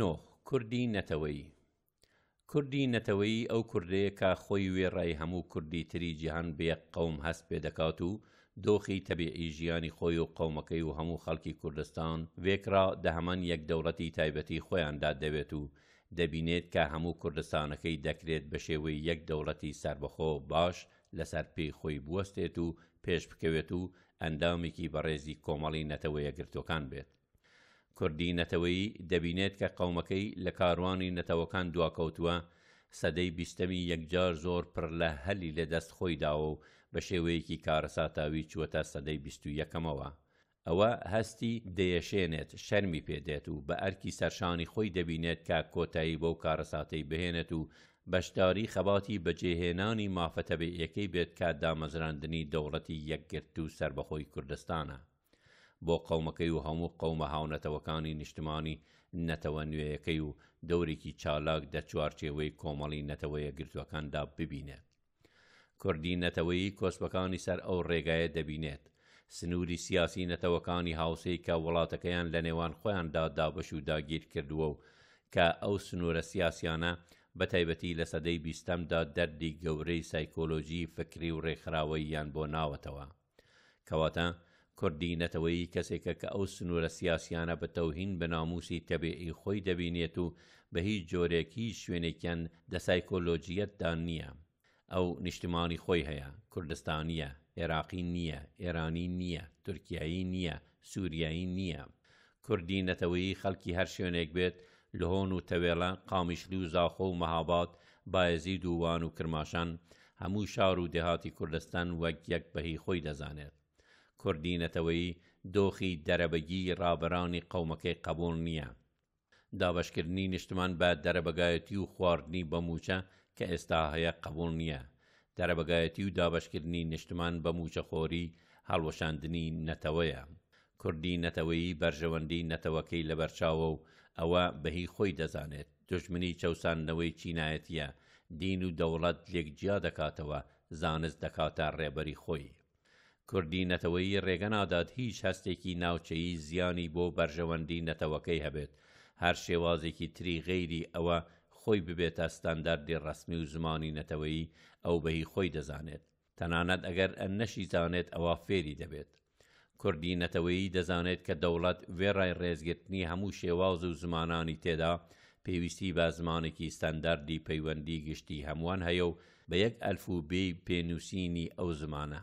نۆخ کوردی نەتەوەی کوردی نەتەوەی ئەو کوردەیە کا خۆی وێڕای هەموو کوردی تری جیهان بێ قەوم هەست پێ دەکات و دۆخی تەبیعی ژیانی خۆی و قەومەکەی و هەموو خەڵکی کوردستان وێکرا دەهەمان یەک دەوڵەتی تایبەتی خۆیاندا دەبێت و دەبینێت کە هەموو کوردستانەکەی دەکرێت بە شێوەی یەک دەوڵەتی سربەخۆ باش لەسەر پێی خۆی بوەستێت و پێش بکەوێت و ئەندامێکی بەڕێزی کۆمەڵی نەتەوەیە گرتوەکان بێت کوردی نەتەوەی دەبینێت کە قەومەکەی لە کاروانی نەتەوەکان دواکەوتووە سەدەی بیستەمی یەکجار زۆر پڕ لە هەلی لەدەست خۆی داوە و بە شێوەیەکی کارەساتاوی چوەتە سەدەی بیست و یەکەمەوە ئەوە هەستی دەیەشێنێت شەرمی پێدێت و بە ئەرکی سەرشانی خۆی دەبینێت کە کۆتایی بەو کارەساتەی بهێنێت و بەشداری خەباتی بەجێهێنانی مافەتەبێ یەکەی بێت کە دامەزراندنی دەوڵەتی یەکگرت و سربەخۆی کوردستانە بۆ قەومەکەی و هەموو قەومە هاونەتەوەکانی نیشتمانی نەتەوە نوێیەکەی و دەورێکی چالاک دەچوارچێوەی کۆمەڵی نەتەوەیە گرتوەکاندا ببینە. کوردی نەتەوەیی کۆسبەکانی سەر ئەو ڕێگایە دەبینێت. سنووری سیاسی نەتەوەکانی هاوسەی کە وڵاتەکەیان لە نێوان خۆیاندا دابش و داگیر کردووە و کە ئەو سنوورە سیاسیانە بە تایبەتی لە سەدەی بیستەمدا دەردی گەورەی سایکۆلۆژی فکری و ڕێکخراوەییان بۆ ناوەتەوە. کەواتە، کوردینەتەوەی کەسێکە کە ئەو سنوورە سیاسیانە بە تەوهین بە ناموسی تەبێعی خۆی دەبینێت و بە هیچ جۆرێکی شوێنێکیان دەسایکۆلۆجیەتدان نییە ئەو نیشتمانی خۆی هەیە کوردستانیە عێراقی نییە ئێرانی نییە تورکیایی نییە سووریایی نییە کوردینەتەوەی خەڵکی هەر شوێنێک بێت لەهۆن و تەوێڵە قامیشلی و زاخۆ و مەهاباد بایەزی دووان و کرماشان هەموو شار و دێهاتی کوردستان وەک یەک بەهی خۆی دەزانێت کوردینەتەوەی دۆخی دەرەبەگی ڕابرانی قەومەکەی قبول نییە. دابشکردنی نیشتمان بە دەرەبگایەتی و خواردنی بەموچە کە ئێستا هەیە قبول نییە. دەرەبگایەتی و دابشکردنی نیشتمان بە موچەخۆری هەڵوەشاندنی نەتەوەیە. کوردی نەتەوەی بەرژەوەندی نەتەوەکەی لەبەرچاوە و ئەوە بەهی خۆی دەزانێت دژمنی چەسانەوەی چینایەتیە دین و دەوڵەت لێکجیا دەکاتەوە زانست دەکاتە ڕێبەری خۆی. کوردی نەتەوەی ڕێگەنادات هیچ هەستێکی ناوچەیی زیانی بۆ بەرژەوەندی نەتەوەکەی هەبێت هەر شێوازێکی تری غەیری ئەوە خۆی ببێتە ستەندەردی ڕسمی و زمانی نەتەوەیی ئەو بەهی خۆی دەزانێت تەنانەت ئەگەر ئەن نەشیزانێت ئەوە فێری دەبێت کوردی نەتەوەیی دەزانێت کە دەوڵەت وێڕای ڕێزگرتنی هەموو شێواز و زمانانی تێدا پێویستی بە زمانێکی ستەندەردی پەیوەندی گشتی هەمووان هەیە و بە یەک ئەلفوبێ پێنووسینی ئەو زمانە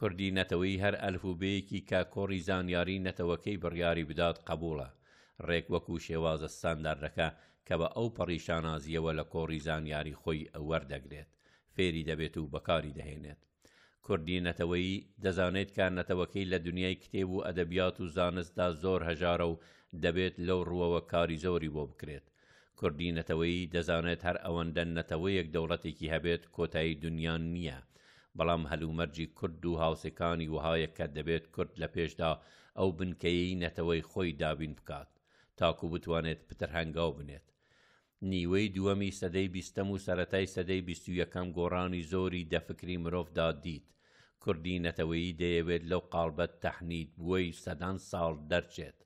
کوردی نەتەوەی هەر ئەلفوبەیەکی کاکۆڕی زانیاری نەتەوەکەی بڕیاری بدات قبولە ڕێک وەکو شێوازە ستانداردەکە کە بە ئەو پەڕیشانازیەوە لە کۆڕی زانیاری خۆی وەردەگرێت فێری دەبێت و بەکاری دەهێنێت کوردی نەتەوەی دەزانێت کار نەتەوەکەی لە دنیای کتێب و ئەدەبیات و زانستدا زۆر هەژارە و دەبێت لەو ڕوەوە کاری زۆری بۆ بکرێت کوردی نەتەوەی دەزانێت هەر ئەوەندە نەتەوەیەک دەوڵەتێکی هەبێت کۆتایی دنیا نییە بەڵام هەلومەرجی کورد و هاوسەکانی وهایە کە دەبێت کورد لە پێشدا ئەو بنکەیەی نەتەوەی خۆی دابین بکات تاکو بتوانێت پتر هەنگاو بنێت نیوەی دووەمی سەدەی بیستەم و سەتای سەدەی بیستویەکەم گۆڕانی زۆری دەفکری مرۆڤدا دیت کوردی نەتەوەیی دەیەوێت لەو قالبەت تەحنید بووی سەدان ساڵ دەرچێت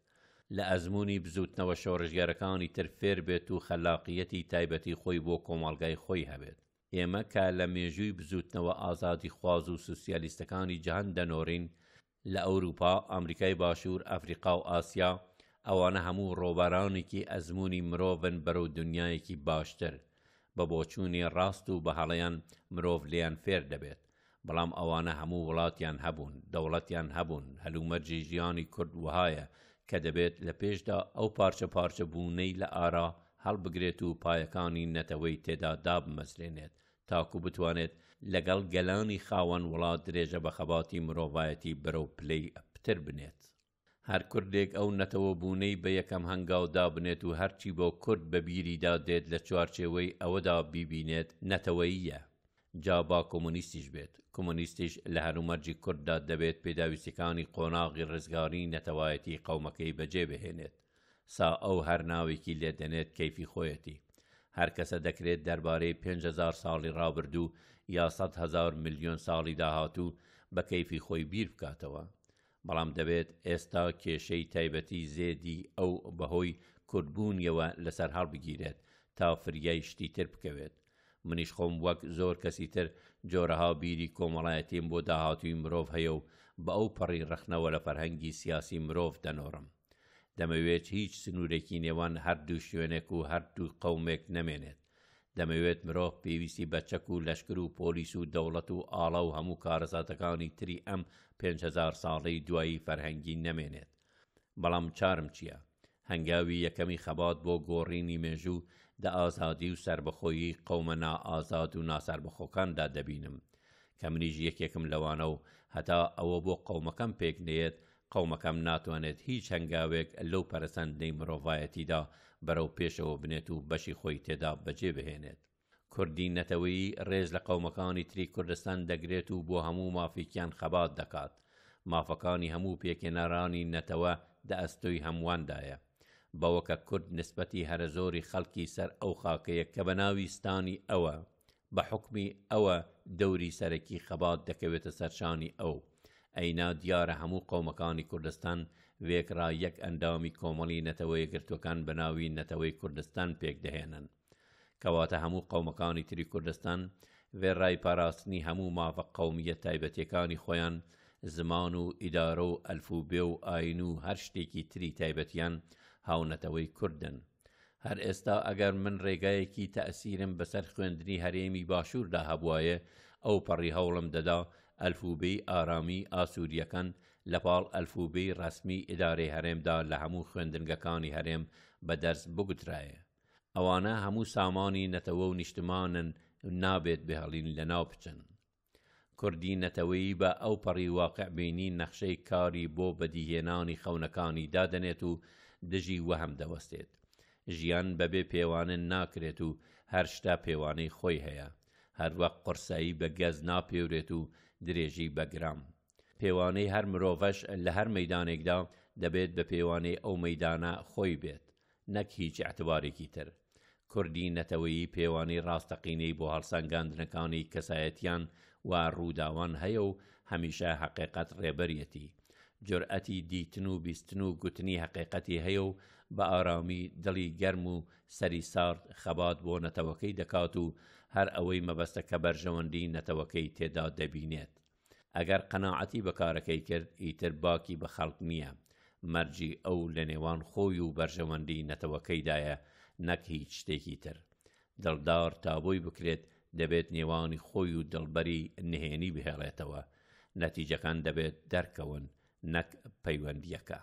لە ئەزمموی بزوتنەوە شۆڕژگەرەکانی تر فێر بێت و خەلاقیەتی تایبەتی خۆی بۆ کۆمەلگای خۆی هەبێت ئێمە کە لە مێژووی بزوتنەوە ئازادی خواز و سوسیالیستەکانی جیهان دەنۆرین لە ئەوروپا ئەمریکای باشوور ئەفریقا و ئاسیا ئەوانە هەموو ڕۆبەرانێکی ئەزمموی مرۆڤن بەرەو دنیایەکی باشتر بە بۆچوونی ڕاست و بە هەڵەیان مرۆڤ لیان فێر دەبێت بەڵام ئەوانە هەموو وڵاتیان هەبوون دەوڵەتیان هەبوون هەلومەرجی ژیانی کورد وهایە کە دەبێت لە پێشدا ئەو پارچە پارچە بوونەی لە ئارا هەڵبگرێت و پایەکانی نەتەوەی تێدا دابمەزرێنێت تاکو بتوانێت لەگەڵ گەلانی خاوەن وڵات درێژە بە خەباتی مرۆڤایەتی برەو پلەی ئەپتر بنێت. هەر کوردێک ئەو نەتەوە بوونەی بە یەکەم هەنگاودا بنێت و هەرچی بۆ کورد بە بیریدا دێت لە چوارچێوەی ئەوەدا بیبینێت نەتەوەییە. جا با کۆمونیستیش بێت کۆمونیستیش لە هەرومەرجی کورددا دەبێت پێداویستەکانی قۆناغی ڕزگاری نەتەوایەتی قەومەکەی بەجێ بهێنێت سا ئەو هەر ناوێکی لێدەنێت کەیفی خۆیەتی هەر کەسە دەکرێت دەربارەی 500 ساڵی ڕابردوو یا 100هزار میلیۆن ساڵی داهاتوو بە کەیفی خۆی بیر بکاتەوە. بەڵام دەبێت ئێستا کێشەی تایبەتی زێدی ئەو بەهۆی کوردبوونیەوە لەسەر هەڵبگیرێت تا فریای شتی تر بکەوێت. منیش خۆم وەک زۆر کەسی تر جۆرەها بیری کۆمەڵایەتیم بۆ داهاتوی مرۆڤ هەیە و بە ئەو پەڕی ڕخنەوە لە فەرهەنگی سیاسی مرۆڤ دەنۆڕم. دەمەوێت هیچ سنوورێکی نێوان هەردوو شوێنێک و هەردوو قومێک نەمێنێت دەمەوێت مرۆڤ پێویستی بەچەک و لەشکر و پۆلیس و دەوڵەت و ئاڵا و هەموو کارەزاتەکانی تری ئەم 500 ساڵی دوایی فەرهەنگی نەمێنێت بەڵام چارم چییە؟ هەنگاوی یەکەمی خەبات بۆ گۆڕینی مێژوو دە ئازادی و سربەخۆیی قومەنا ئازاد و ناسربەخۆکاندا دەبینم کە منیژ یەکێکم لەوانە و هەتا ئەوە بۆ قومەکەم پێک نێت قەومەکەم ناتوانێت هیچ هەنگاوێک لەو پەرسەندەی مرۆڤایەتیدا بەرەو پێشەوە بنێت و بەشی خۆی تێدا بەجێ بهێنێت. کوردی نەتەوەی ڕێز لە قەومەکانی تری کوردستان دەگرێت و بۆ هەموو مافیکیان خەبات دەکات. مافەکانی هەموو پێکێنەرانی نەتەوە دەئستوی هەمواندایە. بەوە کە کورد نسبەتی هەرە زۆری خەڵکی سەر ئەو خاکەیە کە بە ناویستانی ئەوە بە حکمی ئەوە دەوری سەرەکی خەبات دەکەوێتە سەرشانی ئەو. ئەینا دیارە هەموو قۆمەکانی کوردستان وێکرا یەک ئەندامی کۆمەڵی نەتەوەی گرتوەکان بەناوی نەتەوەی کوردستان پێکدەهێنن کەواتە هەموو قومەکانی تری کوردستان وێڕای پاراستنی هەموو مافە قومیە تایبەتیەکانی خۆیان زمان و ئیدارە و ئەلفوبێ و ئاین و هەر شتێکی تری تایبەتیان هاونەتەوەی کوردن هەر ئێستا ئەگەر من ڕێگایەکی تەسیرم بەسەر خوێندنی هەرێمی باشووردا هەبواە ئەو پەڕی هەوڵم دەدا ئەلفوبەی ئارامی ئاسووریەکان لەپاڵ ئەلفوبەی ڕسمی ئیدارەی هەرێمدا لە هەموو خوێندنگەکانی هەرێم بە دەرس بگوترایە ئەوانە هەموو سامانی نەتەوە و نیشتمانن نابێت بهێڵین لە ناو بچن کوردی نەتەوەی بە ئەو پەڕی واقع بینی نەخشەی کاری بۆ بەدیهێنانی خەونەکانی دادەنێت و دژی وەهم دەوەستێت ژیان بەبێ پێوانن ناکرێت و هەر شتا پێوانەی خۆی هەیە هەروە قرسایی بە گەز ناپێورێت و درێژی بەگرام. پێوانەی هەر مرۆڤەش لە هەر مەدانێکدا دەبێت بە پێوانەی ئەو مەدانە خۆی بێت، نەک هیچ اعتبارێکی تر. کوردی نەتەوەیی پێوانەی ڕاستەقینەی بۆ هەڵسەنگاندنەکانی کەسایەتیان و ڕووداوان هەیە و هەمیشە حقیقت ڕێبەرەتی جورئەتی دیتن و بیستن و گوتنی حقیقەتی هەیە و بە ئارامی دڵی گەرم و سەری سارد خەبات بۆ نەتەوەکەی دەکات و هەر ئەوەی مەبەستە کە بەرژەوەندی نەتەوەکەی تێدا دەبینێت. ئەگەر قەنەعەتی بەکارەکەی کرد ئیتر باکی بە خەڵک نییە، مەرجی ئەو لە نێوان خۆی و بەرژەوەندی نەتەوەکەیدایە نەک هیچ شتێکی تر. دڵدار تابۆی بکرێت دەبێت نێوانی خۆی و دڵبەری نهێنی بهێڵێتەوە. نەتیجەکان دەبێت دەرکەون نەک پەیوەندیەکە